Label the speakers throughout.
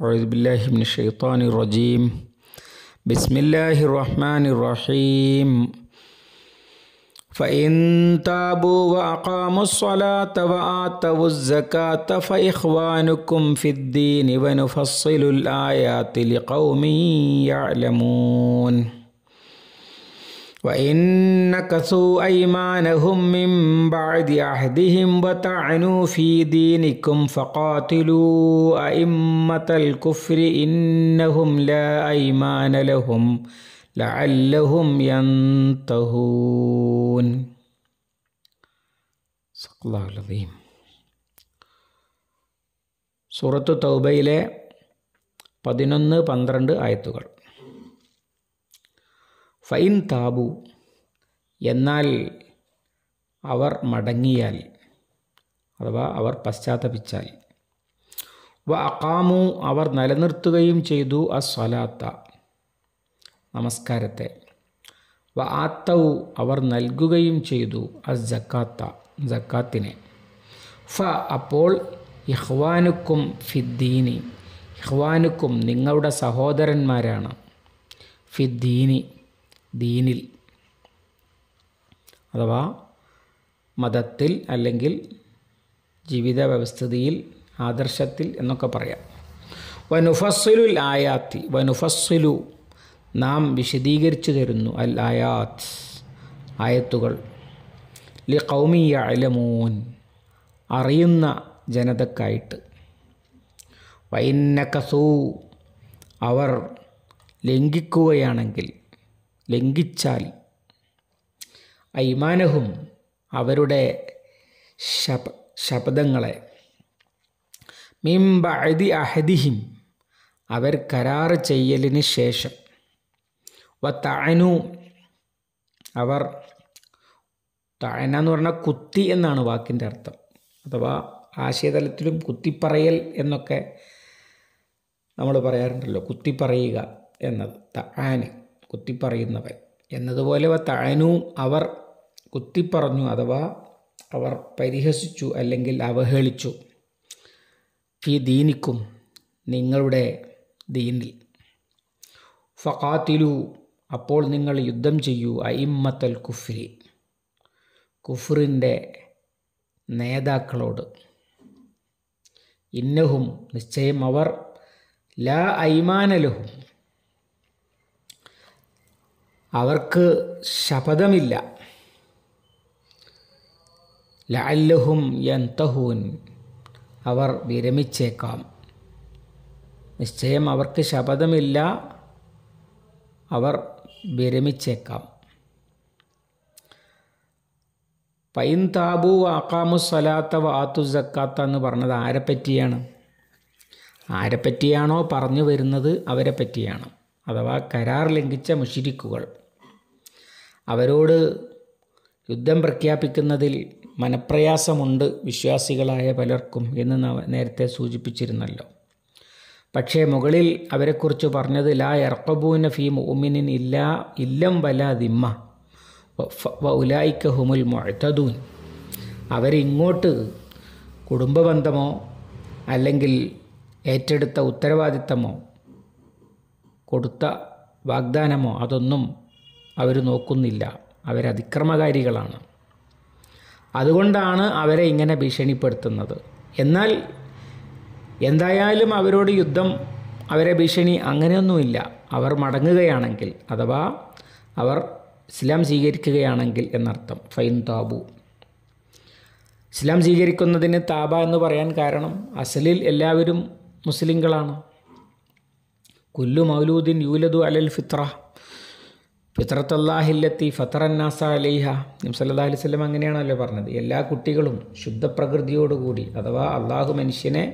Speaker 1: أعوذ بالله من الشيطان الرجيم بسم الله الرحمن الرحيم فإن تابوا وأقاموا الصلاة وآتوا الزكاة فإخوانكم في الدين ونفصل الآيات لقوم يعلمون وإن نكثوا أيمانهم من بعد عهدهم وطعنوا في دينكم فقاتلوا أئمة الكفر إنهم لا أيمان لهم لعلهم ينتهون صدق الله العظيم സൂറത്ത് തൗബയിലെ പതിനൊന്ന് പന്ത്രണ്ട് ആയത്തുകൾ ഫൈൻ താബു എന്നാൽ അവർ മടങ്ങിയാൽ അഥവാ അവർ പശ്ചാത്തപിച്ചാൽ വ അക്കാമു അവർ നിലനിർത്തുകയും ചെയ്തു അസ്വലാത്ത നമസ്കാരത്തെ വ ആത്തവു അവർ നൽകുകയും ചെയ്തു അസ് ജക്കാത്ത ജക്കാത്തിനെ ഫ അപ്പോൾ ഇഹ്വാനുക്കും ഫിദ്ദീനി ഇഹ്വാനുക്കും നിങ്ങളുടെ സഹോദരന്മാരാണ് ഫിദ്ദീനി ദീനിൽ അഥവാ മതത്തിൽ അല്ലെങ്കിൽ ജീവിത വ്യവസ്ഥിതിയിൽ ആദർശത്തിൽ എന്നൊക്കെ പറയാം വനുഫസ്സുലുൽ ആയാത്തി വനുഫസ്സുലു നാം വിശദീകരിച്ചു തരുന്നു അൽ ആയാത് ആയത്തുകൾ ലി കൗമിയ അലമോൻ അറിയുന്ന ജനതക്കായിട്ട് വൈന്നക്കസൂ അവർ ലംഘിക്കുകയാണെങ്കിൽ ലംഘിച്ചാൽ ഐമാനഹും അവരുടെ ശപ ശപഥങ്ങളെ മിംബ അഹദിഹിം അവർ കരാർ ചെയ്യലിന് ശേഷം വ താനു അവർ താന എന്ന് പറഞ്ഞാൽ കുത്തി എന്നാണ് വാക്കിൻ്റെ അർത്ഥം അഥവാ ആശയതലത്തിലും കുത്തിപ്പറയൽ എന്നൊക്കെ നമ്മൾ പറയാറുണ്ടല്ലോ കുത്തിപ്പറയുക എന്നത് താന് കുത്തിപ്പറയുന്നവൻ എന്നതുപോലെ താനൂം അവർ കുത്തിപ്പറഞ്ഞു അഥവാ അവർ പരിഹസിച്ചു അല്ലെങ്കിൽ അവഹേളിച്ചു ഫി ദീനിക്കും നിങ്ങളുടെ ദീനിൽ ഫഖാത്തിലു അപ്പോൾ നിങ്ങൾ യുദ്ധം ചെയ്യൂ അയിമ്മത്തൽ കുഫ്രി കുഫറിൻ്റെ നേതാക്കളോട് ഇന്നഹും നിശ്ചയം അവർ ലാ അയിമാനലഹും അവർക്ക് ശപഥമില്ല ലഅല്ലഹും യന്തഹൂൻ അവർ വിരമിച്ചേക്കാം നിശ്ചയം അവർക്ക് ശപഥമില്ല അവർ വിരമിച്ചേക്കാം പൈൻ താബു അക്കാമു സലാത്ത വാത്തു സക്കാത്ത എന്ന് പറഞ്ഞത് ആരെപ്പറ്റിയാണ് ആരെപ്പറ്റിയാണോ പറഞ്ഞു വരുന്നത് അവരെ പറ്റിയാണ് അഥവാ കരാർ ലംഘിച്ച മുഷിരിക്കുകൾ അവരോട് യുദ്ധം പ്രഖ്യാപിക്കുന്നതിൽ മനപ്രയാസമുണ്ട് വിശ്വാസികളായ പലർക്കും എന്ന് നേരത്തെ സൂചിപ്പിച്ചിരുന്നല്ലോ പക്ഷേ മുകളിൽ അവരെക്കുറിച്ച് പറഞ്ഞത് ലാ എർക്കബൂന ഫി മുഅ്മിനിൻ ഇല്ലാ ഇല്ലം വല ദിമ്മ ഉലായിക്ക ഹുമുൽ മൊഴത്തദൂൻ അവരിങ്ങോട്ട് കുടുംബബന്ധമോ അല്ലെങ്കിൽ ഏറ്റെടുത്ത ഉത്തരവാദിത്തമോ കൊടുത്ത വാഗ്ദാനമോ അതൊന്നും അവർ നോക്കുന്നില്ല അവരതിക്രമകാരികളാണ് അതുകൊണ്ടാണ് അവരെ ഇങ്ങനെ ഭീഷണിപ്പെടുത്തുന്നത് എന്നാൽ എന്തായാലും അവരോട് യുദ്ധം അവരെ ഭീഷണി അങ്ങനെയൊന്നുമില്ല അവർ മടങ്ങുകയാണെങ്കിൽ അഥവാ അവർ ഇസ്ലാം സ്വീകരിക്കുകയാണെങ്കിൽ എന്നർത്ഥം ഫൈൻ താബു ഇസ്ലാം സ്വീകരിക്കുന്നതിന് താബ എന്ന് പറയാൻ കാരണം അസലിൽ എല്ലാവരും മുസ്ലിങ്ങളാണ് കുല്ലു മൗലൂദ്ദീൻ യൂലദു അലൽ ഫിത്ര ലത്തി ഫത്തറന്നാസ അലൈഹ നബി സല്ലാ അലൈഹി സ്വലം അങ്ങനെയാണല്ലോ പറഞ്ഞത് എല്ലാ കുട്ടികളും ശുദ്ധപ്രകൃതിയോടുകൂടി അഥവാ അള്ളാഹു മനുഷ്യനെ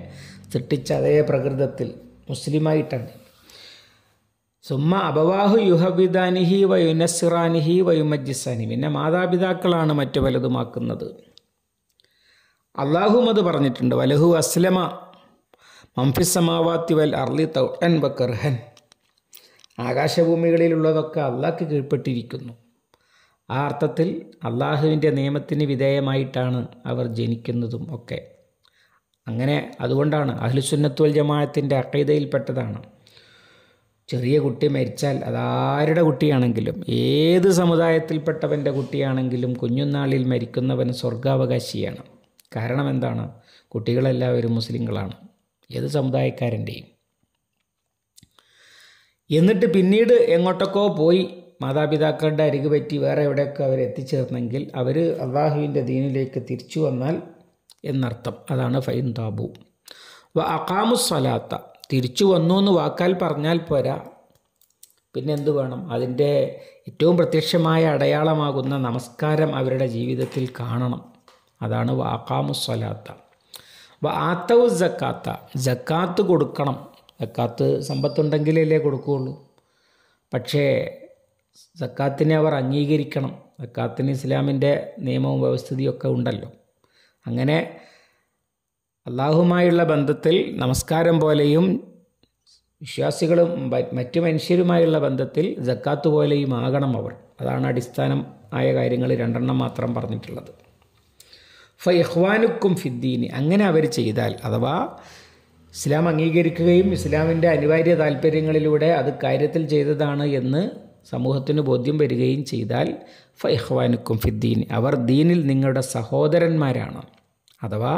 Speaker 1: സൃഷ്ടിച്ച അതേ പ്രകൃതത്തിൽ മുസ്ലിമായിട്ടാണ് സുമ്മ അബവാഹു യുഹബിദാനിഹി വയുനസിറാനിഹി വയുമജ്ജിസാനി പിന്നെ മാതാപിതാക്കളാണ് മറ്റു പലതുമാക്കുന്നത് അള്ളാഹു അത് പറഞ്ഞിട്ടുണ്ട് വലഹു അസ്ലമ മംഫിസമാവാത്തി വൽ അർലി തൗൻ ബക്കർഹൻ ആകാശഭൂമികളിലുള്ളതൊക്കെ അള്ളാഹ്ക്ക് കീഴ്പ്പെട്ടിരിക്കുന്നു ആ അർത്ഥത്തിൽ അള്ളാഹുവിൻ്റെ നിയമത്തിന് വിധേയമായിട്ടാണ് അവർ ജനിക്കുന്നതും ഒക്കെ അങ്ങനെ അതുകൊണ്ടാണ് അഹ്ലുസുന്നത്തുൽ ജമാഅത്തിൻ്റെ അക്കൈതയിൽപ്പെട്ടതാണ് ചെറിയ കുട്ടി മരിച്ചാൽ അതാരുടെ കുട്ടിയാണെങ്കിലും ഏത് സമുദായത്തിൽപ്പെട്ടവൻ്റെ കുട്ടിയാണെങ്കിലും കുഞ്ഞുനാളിൽ മരിക്കുന്നവൻ സ്വർഗാവകാശിയാണ് കാരണം എന്താണ് കുട്ടികളെല്ലാവരും മുസ്ലിങ്ങളാണ് ഏത് സമുദായക്കാരൻ്റെയും എന്നിട്ട് പിന്നീട് എങ്ങോട്ടൊക്കെ പോയി മാതാപിതാക്കളുടെ അരികു പറ്റി വേറെ എവിടെയൊക്കെ അവർ എത്തിച്ചേർന്നെങ്കിൽ അവർ അള്ളാഹുവിൻ്റെ ദീനിലേക്ക് തിരിച്ചു വന്നാൽ എന്നർത്ഥം അതാണ് ഫൈൻ താബു വ അക്കാമുസ്വലാത്ത തിരിച്ചു വന്നു എന്ന് വാക്കാൽ പറഞ്ഞാൽ പോരാ പിന്നെ എന്തു വേണം അതിൻ്റെ ഏറ്റവും പ്രത്യക്ഷമായ അടയാളമാകുന്ന നമസ്കാരം അവരുടെ ജീവിതത്തിൽ കാണണം അതാണ് സ്വലാത്ത വ ആത്തവു ജക്കാത്ത ജക്കാത്ത് കൊടുക്കണം സക്കാത്ത് സമ്പത്തുണ്ടെങ്കിലല്ലേ കൊടുക്കുകയുള്ളൂ പക്ഷേ സക്കാത്തിനെ അവർ അംഗീകരിക്കണം സക്കാത്തിന് ഇസ്ലാമിൻ്റെ നിയമവും വ്യവസ്ഥിതിയൊക്കെ ഉണ്ടല്ലോ അങ്ങനെ അള്ളാഹുമായുള്ള ബന്ധത്തിൽ നമസ്കാരം പോലെയും വിശ്വാസികളും മറ്റു മനുഷ്യരുമായുള്ള ബന്ധത്തിൽ ജക്കാത്ത് പോലെയും ആകണം അവർ അതാണ് അടിസ്ഥാനം ആയ കാര്യങ്ങൾ രണ്ടെണ്ണം മാത്രം പറഞ്ഞിട്ടുള്ളത് ഫൈഹ്വാനുക്കും ഫിദ്ദീനി അങ്ങനെ അവർ ചെയ്താൽ അഥവാ ഇസ്ലാം അംഗീകരിക്കുകയും ഇസ്ലാമിൻ്റെ അനിവാര്യ താല്പര്യങ്ങളിലൂടെ അത് കാര്യത്തിൽ ചെയ്തതാണ് എന്ന് സമൂഹത്തിന് ബോധ്യം വരികയും ചെയ്താൽ ഫൈഹ്വാനുക്കും ഫിദ്ദീൻ അവർ ദീനിൽ നിങ്ങളുടെ സഹോദരന്മാരാണ് അഥവാ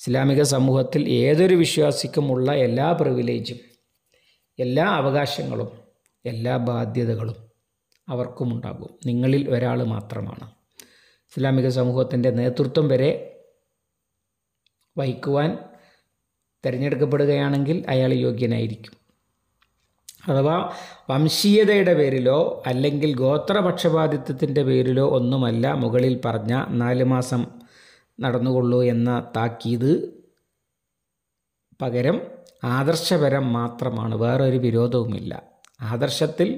Speaker 1: ഇസ്ലാമിക സമൂഹത്തിൽ ഏതൊരു വിശ്വാസിക്കുമുള്ള എല്ലാ പ്രിവിലേജും എല്ലാ അവകാശങ്ങളും എല്ലാ ബാധ്യതകളും അവർക്കുമുണ്ടാകും നിങ്ങളിൽ ഒരാൾ മാത്രമാണ് ഇസ്ലാമിക സമൂഹത്തിൻ്റെ നേതൃത്വം വരെ വഹിക്കുവാൻ തിരഞ്ഞെടുക്കപ്പെടുകയാണെങ്കിൽ അയാൾ യോഗ്യനായിരിക്കും അഥവാ വംശീയതയുടെ പേരിലോ അല്ലെങ്കിൽ ഗോത്രപക്ഷപാതിത്വത്തിൻ്റെ പേരിലോ ഒന്നുമല്ല മുകളിൽ പറഞ്ഞ നാല് മാസം നടന്നുകൊള്ളൂ എന്ന താക്കീത് പകരം ആദർശപരം മാത്രമാണ് വേറൊരു വിരോധവുമില്ല ആദർശത്തിൽ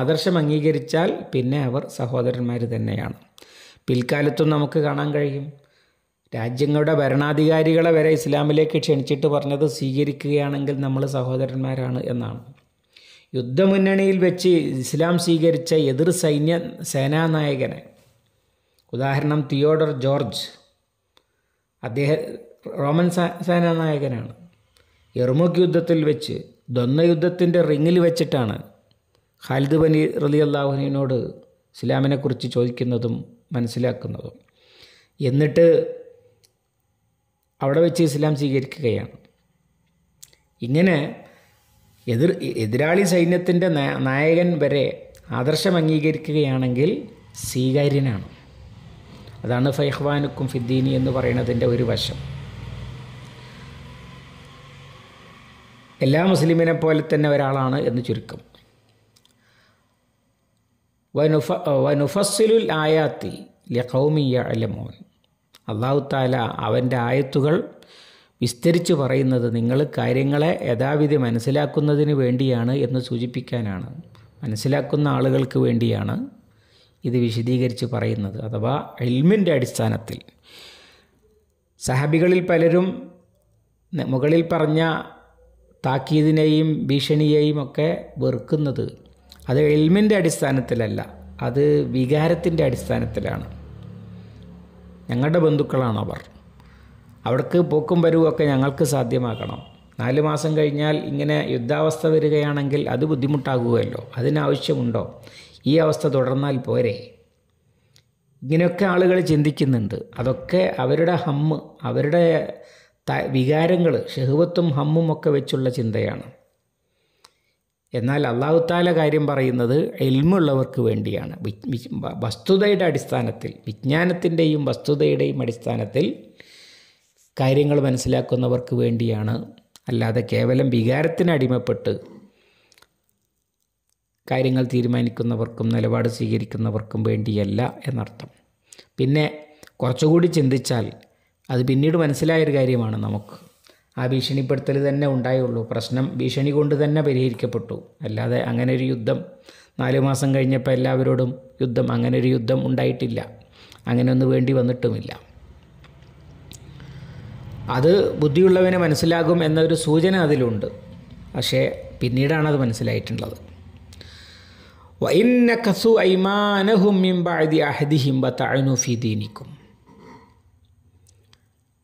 Speaker 1: ആദർശം അംഗീകരിച്ചാൽ പിന്നെ അവർ സഹോദരന്മാർ തന്നെയാണ് പിൽക്കാലത്തും നമുക്ക് കാണാൻ കഴിയും രാജ്യങ്ങളുടെ ഭരണാധികാരികളെ വരെ ഇസ്ലാമിലേക്ക് ക്ഷണിച്ചിട്ട് പറഞ്ഞത് സ്വീകരിക്കുകയാണെങ്കിൽ നമ്മൾ സഹോദരന്മാരാണ് എന്നാണ് യുദ്ധമുന്നണിയിൽ വെച്ച് ഇസ്ലാം സ്വീകരിച്ച എതിർ സൈന്യ സേനാനായകനെ ഉദാഹരണം തിയോഡർ ജോർജ് അദ്ദേഹം റോമൻ സേനാനായകനാണ് എർമുഖ് യുദ്ധത്തിൽ വെച്ച് ദ്വന്ദ്വയുദ്ധത്തിൻ്റെ റിങ്ങിൽ വെച്ചിട്ടാണ് ഖാലിദ് ബനി റലി അള്ളാഹുനോട് ഇസ്ലാമിനെക്കുറിച്ച് ചോദിക്കുന്നതും മനസ്സിലാക്കുന്നതും എന്നിട്ട് അവിടെ വെച്ച് ഇസ്ലാം സ്വീകരിക്കുകയാണ് ഇങ്ങനെ എതിർ എതിരാളി സൈന്യത്തിൻ്റെ നായകൻ വരെ ആദർശം അംഗീകരിക്കുകയാണെങ്കിൽ സ്വീകാര്യനാണ് അതാണ് ഫൈഹ്വാനുക്കും ഫിദ്ദീനി എന്ന് പറയുന്നതിൻ്റെ ഒരു വശം എല്ലാ മുസ്ലിമിനെ പോലെ തന്നെ ഒരാളാണ് എന്ന് ചുരുക്കം വനുഫ വനുഫസ്സിലുൽ ആയാത്തി ലഖൗമിയ അലമോൻ അള്ളാഹുത്താല അവൻ്റെ ആയത്തുകൾ വിസ്തരിച്ചു പറയുന്നത് നിങ്ങൾ കാര്യങ്ങളെ യഥാവിധി മനസ്സിലാക്കുന്നതിന് വേണ്ടിയാണ് എന്ന് സൂചിപ്പിക്കാനാണ് മനസ്സിലാക്കുന്ന ആളുകൾക്ക് വേണ്ടിയാണ് ഇത് വിശദീകരിച്ച് പറയുന്നത് അഥവാ എൽമിൻ്റെ അടിസ്ഥാനത്തിൽ സഹാബികളിൽ പലരും മുകളിൽ പറഞ്ഞ താക്കീദിനെയും ഭീഷണിയെയും ഒക്കെ വെറുക്കുന്നത് അത് എൽമിൻ്റെ അടിസ്ഥാനത്തിലല്ല അത് വികാരത്തിൻ്റെ അടിസ്ഥാനത്തിലാണ് ഞങ്ങളുടെ ബന്ധുക്കളാണ് അവർ അവർക്ക് പോക്കും വരുവൊക്കെ ഞങ്ങൾക്ക് സാധ്യമാക്കണം നാല് മാസം കഴിഞ്ഞാൽ ഇങ്ങനെ യുദ്ധാവസ്ഥ വരികയാണെങ്കിൽ അത് ബുദ്ധിമുട്ടാകുമല്ലോ അതിനാവശ്യമുണ്ടോ ഈ അവസ്ഥ തുടർന്നാൽ പോരെ ഇങ്ങനെയൊക്കെ ആളുകൾ ചിന്തിക്കുന്നുണ്ട് അതൊക്കെ അവരുടെ ഹമ്മ് അവരുടെ വികാരങ്ങൾ ഷെഹുവത്തും ഹമ്മും ഒക്കെ വെച്ചുള്ള ചിന്തയാണ് എന്നാൽ താല കാര്യം പറയുന്നത് എൽമുള്ളവർക്ക് വേണ്ടിയാണ് വസ്തുതയുടെ അടിസ്ഥാനത്തിൽ വിജ്ഞാനത്തിൻ്റെയും വസ്തുതയുടെയും അടിസ്ഥാനത്തിൽ കാര്യങ്ങൾ മനസ്സിലാക്കുന്നവർക്ക് വേണ്ടിയാണ് അല്ലാതെ കേവലം വികാരത്തിന് അടിമപ്പെട്ട് കാര്യങ്ങൾ തീരുമാനിക്കുന്നവർക്കും നിലപാട് സ്വീകരിക്കുന്നവർക്കും വേണ്ടിയല്ല എന്നർത്ഥം പിന്നെ കുറച്ചുകൂടി ചിന്തിച്ചാൽ അത് പിന്നീട് മനസ്സിലായൊരു കാര്യമാണ് നമുക്ക് ആ ഭീഷണിപ്പെടുത്തൽ തന്നെ ഉണ്ടായുള്ളൂ പ്രശ്നം ഭീഷണി കൊണ്ട് തന്നെ പരിഹരിക്കപ്പെട്ടു അല്ലാതെ അങ്ങനെ ഒരു യുദ്ധം നാല് മാസം കഴിഞ്ഞപ്പോൾ എല്ലാവരോടും യുദ്ധം അങ്ങനെ ഒരു യുദ്ധം ഉണ്ടായിട്ടില്ല അങ്ങനെയൊന്നും വേണ്ടി വന്നിട്ടുമില്ല അത് ബുദ്ധിയുള്ളവന് മനസ്സിലാകും എന്നൊരു സൂചന അതിലുണ്ട് പക്ഷേ പിന്നീടാണ് അത് മനസ്സിലായിട്ടുള്ളത് വൈന്നു കസു ഐമാനഹും മിംബാദി അഹദിഹിംബ തഅനുഫി ദീനിക്കും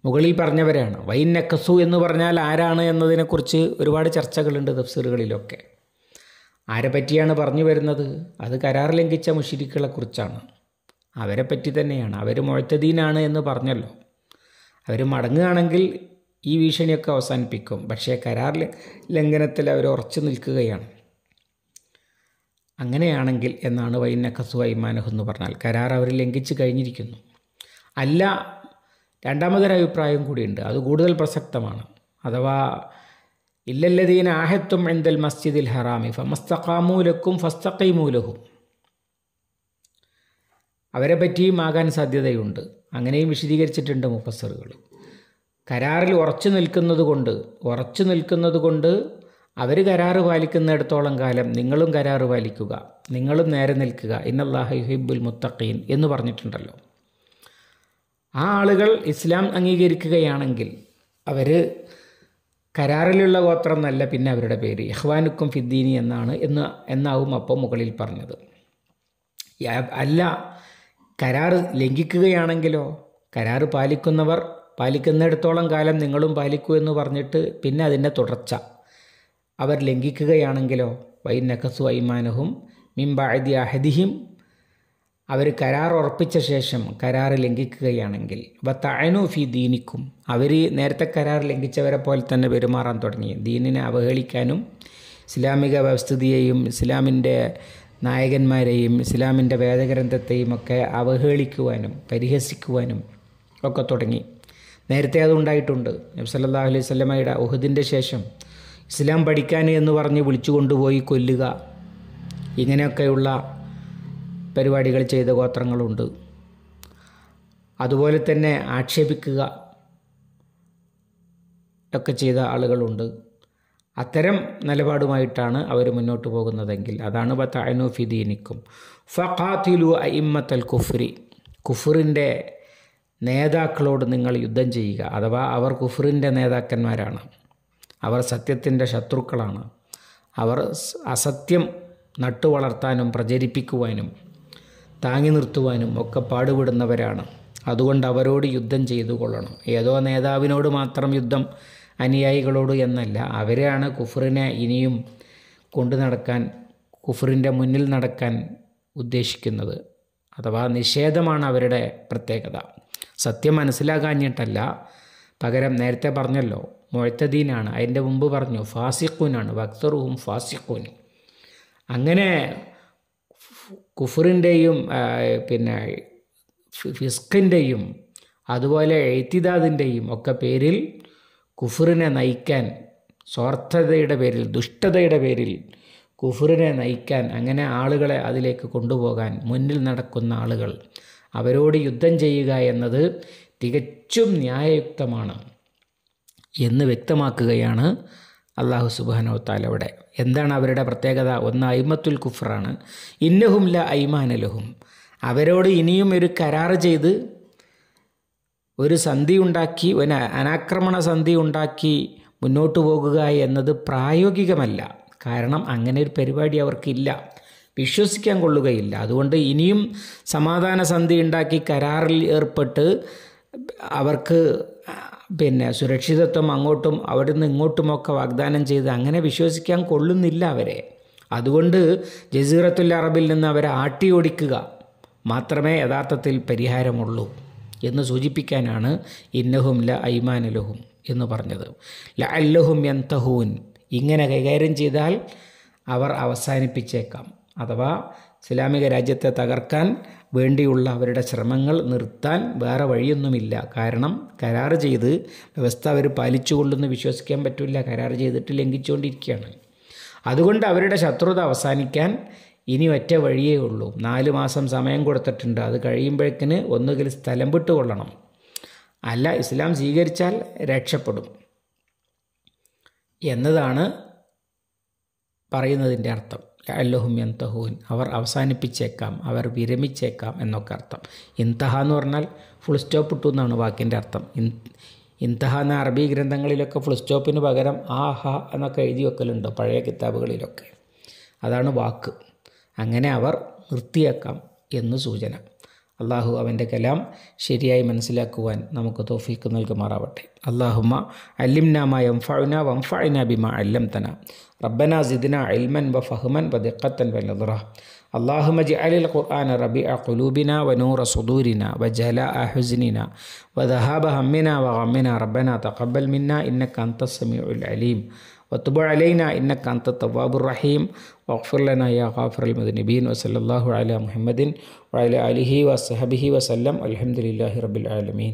Speaker 1: മുകളിൽ പറഞ്ഞവരാണ് വൈൻ നക്കസു എന്ന് പറഞ്ഞാൽ ആരാണ് എന്നതിനെക്കുറിച്ച് ഒരുപാട് ചർച്ചകളുണ്ട് തഫ്സീറുകളിലൊക്കെ ആരെ പറ്റിയാണ് പറഞ്ഞു വരുന്നത് അത് കരാർ ലംഘിച്ച മുഷിരിക്കുകളെക്കുറിച്ചാണ് അവരെ പറ്റി തന്നെയാണ് അവർ മുഴത്തദീനാണ് എന്ന് പറഞ്ഞല്ലോ അവർ മടങ്ങുകയാണെങ്കിൽ ഈ ഭീഷണിയൊക്കെ അവസാനിപ്പിക്കും പക്ഷേ കരാർ ലംഘനത്തിൽ അവർ ഉറച്ചു നിൽക്കുകയാണ് അങ്ങനെയാണെങ്കിൽ എന്നാണ് വൈനക്കസു ഐമാനഹ് എന്ന് പറഞ്ഞാൽ കരാർ അവർ ലംഘിച്ചു കഴിഞ്ഞിരിക്കുന്നു അല്ല രണ്ടാമതൊരഭിപ്രായം കൂടിയുണ്ട് അത് കൂടുതൽ പ്രസക്തമാണ് അഥവാ ഇല്ലല്ലതീന ആഹത്തും എന്തൽ മസ്ജിദിൽ ഹറാമി ഫമസ്തഖാമൂലക്കും ഫസ്തഖൈമൂലഹും അവരെ പറ്റിയും ആകാൻ സാധ്യതയുണ്ട് അങ്ങനെയും വിശദീകരിച്ചിട്ടുണ്ട് മുഫസറുകൾ കരാറിൽ ഉറച്ചു നിൽക്കുന്നത് കൊണ്ട് ഉറച്ചു നിൽക്കുന്നത് കൊണ്ട് അവർ കരാറ് പാലിക്കുന്നിടത്തോളം കാലം നിങ്ങളും കരാറ് പാലിക്കുക നിങ്ങളും നേരെ നിൽക്കുക ഇന്നല്ലാഹു യുഹിബ്ബുൽ മുത്തഖീൻ എന്ന് പറഞ്ഞിട്ടുണ്ടല്ലോ ആ ആളുകൾ ഇസ്ലാം അംഗീകരിക്കുകയാണെങ്കിൽ അവർ കരാറിലുള്ള ഗോത്രം നല്ല പിന്നെ അവരുടെ പേര് യഹ്വാനുക്കും ഫിദ്ദീനി എന്നാണ് എന്ന് എന്നാവും അപ്പോൾ മുകളിൽ പറഞ്ഞത് അല്ല കരാർ ലംഘിക്കുകയാണെങ്കിലോ കരാർ പാലിക്കുന്നവർ പാലിക്കുന്നിടത്തോളം കാലം നിങ്ങളും പാലിക്കൂ എന്ന് പറഞ്ഞിട്ട് പിന്നെ അതിൻ്റെ തുടർച്ച അവർ ലംഘിക്കുകയാണെങ്കിലോ നഖസു ഐമാനഹും മിംബായതി അഹദിഹിം അവർ കരാർ ഉറപ്പിച്ച ശേഷം കരാർ ലംഘിക്കുകയാണെങ്കിൽ വത്തായനു ഫി ദീനിക്കും അവർ നേരത്തെ കരാർ ലംഘിച്ചവരെ പോലെ തന്നെ പെരുമാറാൻ തുടങ്ങി ദീനിനെ അവഹേളിക്കാനും ഇസ്ലാമിക വ്യവസ്ഥിതിയെയും ഇസ്ലാമിൻ്റെ നായകന്മാരെയും ഇസ്ലാമിൻ്റെ വേദഗ്രന്ഥത്തെയും ഒക്കെ അവഹേളിക്കുവാനും പരിഹസിക്കുവാനും ഒക്കെ തുടങ്ങി നേരത്തെ അതുണ്ടായിട്ടുണ്ട് നബി അലൈഹി സ്വലമയുടെ ഉഹദിൻ്റെ ശേഷം ഇസ്ലാം പഠിക്കാൻ എന്ന് പറഞ്ഞ് വിളിച്ചു കൊണ്ടുപോയി കൊല്ലുക ഇങ്ങനെയൊക്കെയുള്ള പരിപാടികൾ ചെയ്ത ഗോത്രങ്ങളുണ്ട് അതുപോലെ തന്നെ ആക്ഷേപിക്കുക ഒക്കെ ചെയ്ത ആളുകളുണ്ട് അത്തരം നിലപാടുമായിട്ടാണ് അവർ മുന്നോട്ട് പോകുന്നതെങ്കിൽ അതാണ് ബത്തായനു ഫിദീനിക്കും ഫഖാത്തിലു അയിമ്മത്തൽ കുഫ്രി കുഫറിൻ്റെ നേതാക്കളോട് നിങ്ങൾ യുദ്ധം ചെയ്യുക അഥവാ അവർ കുഫറിൻ്റെ നേതാക്കന്മാരാണ് അവർ സത്യത്തിൻ്റെ ശത്രുക്കളാണ് അവർ അസത്യം നട്ടുവളർത്താനും പ്രചരിപ്പിക്കുവാനും താങ്ങി നിർത്തുവാനും ഒക്കെ പാടുപെടുന്നവരാണ് അതുകൊണ്ട് അവരോട് യുദ്ധം ചെയ്തു കൊള്ളണം ഏതോ നേതാവിനോട് മാത്രം യുദ്ധം അനുയായികളോട് എന്നല്ല അവരെയാണ് കുഫറിനെ ഇനിയും കൊണ്ടു നടക്കാൻ കുഫറിൻ്റെ മുന്നിൽ നടക്കാൻ ഉദ്ദേശിക്കുന്നത് അഥവാ നിഷേധമാണ് അവരുടെ പ്രത്യേകത സത്യം മനസ്സിലാകാഞ്ഞിട്ടല്ല പകരം നേരത്തെ പറഞ്ഞല്ലോ മൊഴത്തദീനാണ് അതിൻ്റെ മുമ്പ് പറഞ്ഞു ഫാസിഖൂനാണ് ഭക്തറുഹും ഫാസിഖൂനും അങ്ങനെ കുഫറിൻ്റെയും പിന്നെ ഫിസ്കിൻ്റെയും അതുപോലെ എഴുത്തിദാദിൻ്റെയും ഒക്കെ പേരിൽ കുഫറിനെ നയിക്കാൻ സ്വാർത്ഥതയുടെ പേരിൽ ദുഷ്ടതയുടെ പേരിൽ കുഫറിനെ നയിക്കാൻ അങ്ങനെ ആളുകളെ അതിലേക്ക് കൊണ്ടുപോകാൻ മുന്നിൽ നടക്കുന്ന ആളുകൾ അവരോട് യുദ്ധം ചെയ്യുക എന്നത് തികച്ചും ന്യായയുക്തമാണ് എന്ന് വ്യക്തമാക്കുകയാണ് അള്ളാഹു സുബാനോ താലവിടെ എന്താണ് അവരുടെ പ്രത്യേകത ഒന്ന് അയിമത്തുൽ കുഫറാണ് ഇന്നഹും ല അയ്മാനലഹും അവരോട് ഇനിയും ഒരു കരാർ ചെയ്ത് ഒരു സന്ധി ഉണ്ടാക്കി ഒരു അനാക്രമണ സന്ധി ഉണ്ടാക്കി മുന്നോട്ട് പോകുക എന്നത് പ്രായോഗികമല്ല കാരണം അങ്ങനെ ഒരു പരിപാടി അവർക്കില്ല വിശ്വസിക്കാൻ കൊള്ളുകയില്ല അതുകൊണ്ട് ഇനിയും സമാധാന സന്ധി ഉണ്ടാക്കി കരാറിൽ ഏർപ്പെട്ട് അവർക്ക് പിന്നെ സുരക്ഷിതത്വം അങ്ങോട്ടും അവിടുന്ന് ഇങ്ങോട്ടുമൊക്കെ വാഗ്ദാനം ചെയ്ത് അങ്ങനെ വിശ്വസിക്കാൻ കൊള്ളുന്നില്ല അവരെ അതുകൊണ്ട് ജസീറത്തുൽ അറബിൽ നിന്ന് അവരെ ആട്ടിയോടിക്കുക മാത്രമേ യഥാർത്ഥത്തിൽ പരിഹാരമുള്ളൂ എന്ന് സൂചിപ്പിക്കാനാണ് ഇന്നഹും ല ഐമാനലുഹും എന്ന് പറഞ്ഞത് ല അല്ലഹും എന്തഹൂൻ ഇങ്ങനെ കൈകാര്യം ചെയ്താൽ അവർ അവസാനിപ്പിച്ചേക്കാം അഥവാ ഇസ്ലാമിക രാജ്യത്തെ തകർക്കാൻ വേണ്ടിയുള്ള അവരുടെ ശ്രമങ്ങൾ നിർത്താൻ വേറെ വഴിയൊന്നുമില്ല കാരണം കരാർ ചെയ്ത് വ്യവസ്ഥ അവർ പാലിച്ചുകൊള്ളുമെന്ന് വിശ്വസിക്കാൻ പറ്റില്ല കരാർ ചെയ്തിട്ട് ലംഘിച്ചുകൊണ്ടിരിക്കുകയാണ് അതുകൊണ്ട് അവരുടെ ശത്രുത അവസാനിക്കാൻ ഇനി ഒറ്റ വഴിയേ ഉള്ളൂ നാല് മാസം സമയം കൊടുത്തിട്ടുണ്ട് അത് കഴിയുമ്പോഴേക്കിന് ഒന്നുകിൽ സ്ഥലം വിട്ടുകൊള്ളണം അല്ല ഇസ്ലാം സ്വീകരിച്ചാൽ രക്ഷപ്പെടും എന്നതാണ് പറയുന്നതിൻ്റെ അർത്ഥം അല്ലഹും എന്തഹൂൻ അവർ അവസാനിപ്പിച്ചേക്കാം അവർ വിരമിച്ചേക്കാം എന്നൊക്കെ അർത്ഥം ഇന്തഹ എന്ന് പറഞ്ഞാൽ ഫുൾ സ്റ്റോപ്പ് ഇട്ടു എന്നാണ് വാക്കിൻ്റെ അർത്ഥം ഇന്തഹ എന്ന അറബി ഗ്രന്ഥങ്ങളിലൊക്കെ ഫുൾ സ്റ്റോപ്പിന് പകരം ആ ഹ എന്നൊക്കെ എഴുതി വെക്കലുണ്ട് പഴയ കിതാബുകളിലൊക്കെ അതാണ് വാക്ക് അങ്ങനെ അവർ നിർത്തിയേക്കാം എന്ന് സൂചന അള്ളാഹു അവൻ്റെ കലാം ശരിയായി മനസ്സിലാക്കുവാൻ നമുക്ക് തോഫീക്ക് നൽകുമാറാവട്ടെ അള്ളാഹുമ അല്ലിംനാമ എംഫഴുന വംഫഴുന ബിമ അല്ലം തന റബ്ബന സിദിന അൽമൻ വ ഫഹ്മൻ വ ദിക്കത്തൻ വ ലദുറ اللهم اجعل القرآن ربيع قلوبنا ونور صدورنا وجلاء حزننا وذهاب همنا وغمنا ربنا تقبل منا إنك أنت السميع العليم വത്തുബ അലൈന ഇന്നക്കാന്ത തവാബുർ റഹീം വഖഫുർലന യാ ഖാഫിർ അൽ മദനബീൻ വസല്ലാഹു അല മുഹമ്മദിൻ വഅല അലിഹി വസഹബിഹി വസല്ലം അലഹമുല്ലാഹി റബ്ബിൽ ആലമീൻ